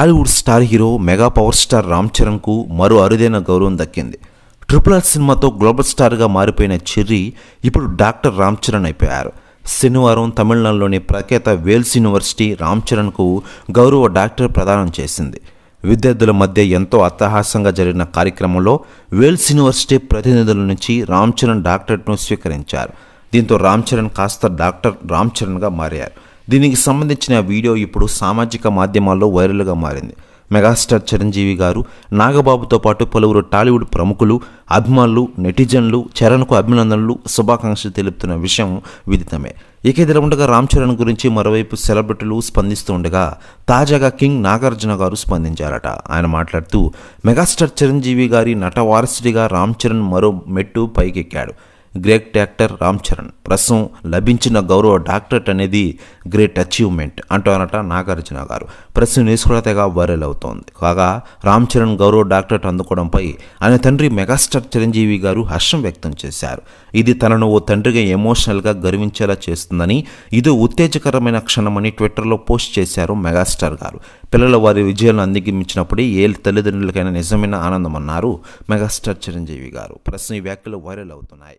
Tollywood star hero mega power star Ram చరణ్కు మరో అరుదైన గౌరవం దక్కింది ట్రిపుల్ ఆర్ సినిమాతో గ్లోబల్ స్టార్గా మారిపోయిన చెర్రి ఇప్పుడు డాక్టర్ రామ్ చరణ్ అయిపోయారు శనివారం తమిళనాడులోని ప్రఖ్యాత వేల్స్ యూనివర్సిటీ రామ్ చరణ్కు గౌరవ డాక్టర్ ప్రదానం చేసింది విద్యార్థుల మధ్య ఎంతో అత్తహాసంగా జరిగిన కార్యక్రమంలో వేల్స్ యూనివర్సిటీ ప్రతినిధుల నుంచి రామ్ చరణ్ డాక్టరేట్ను స్వీకరించారు దీంతో రామ్ చరణ్ కాస్త డాక్టర్ రామ్ చరణ్గా మారారు దీనికి సంబంధించిన వీడియో ఇప్పుడు సామాజిక మాధ్యమాల్లో వైరల్గా మారింది మెగాస్టార్ చిరంజీవి గారు నాగబాబుతో పాటు పలువురు టాలీవుడ్ ప్రముఖులు అభిమానులు నెటిజన్లు చరణ్కు అభినందనలు శుభాకాంక్షలు తెలుపుతున్న విషయం విదితమే ఇక ఉండగా రామ్ చరణ్ గురించి మరోవైపు సెలబ్రిటీలు స్పందిస్తూ ఉండగా తాజాగా కింగ్ నాగార్జున గారు స్పందించారట ఆయన మాట్లాడుతూ మెగాస్టార్ చిరంజీవి గారి నట వారసుడిగా రామ్ చరణ్ మరో మెట్టు పైకెక్కాడు గ్రేట్ యాక్టర్ రామ్ చరణ్ ప్రస్తుతం లభించిన గౌరవ డాక్టరేట్ అనేది గ్రేట్ అచీవ్మెంట్ అనట నాగార్జున గారు ప్రస్తుతం నిష్కృతగా వైరల్ అవుతోంది కాగా రామ్ చరణ్ గౌరవ డాక్టరేట్ అందుకోవడంపై ఆయన తండ్రి మెగాస్టార్ చిరంజీవి గారు హర్షం వ్యక్తం చేశారు ఇది తనను ఓ తండ్రిగా ఎమోషనల్గా గర్వించేలా చేస్తుందని ఇది ఉత్తేజకరమైన క్షణమని ట్విట్టర్లో పోస్ట్ చేశారు మెగాస్టార్ గారు పిల్లల వారి విజయాలను అందిగించినప్పుడే ఏ తల్లిదండ్రులకైనా నిజమైన ఆనందం అన్నారు మెగాస్టార్ చిరంజీవి గారు ప్రస్తుతం ఈ వ్యాఖ్యలు వైరల్ అవుతున్నాయి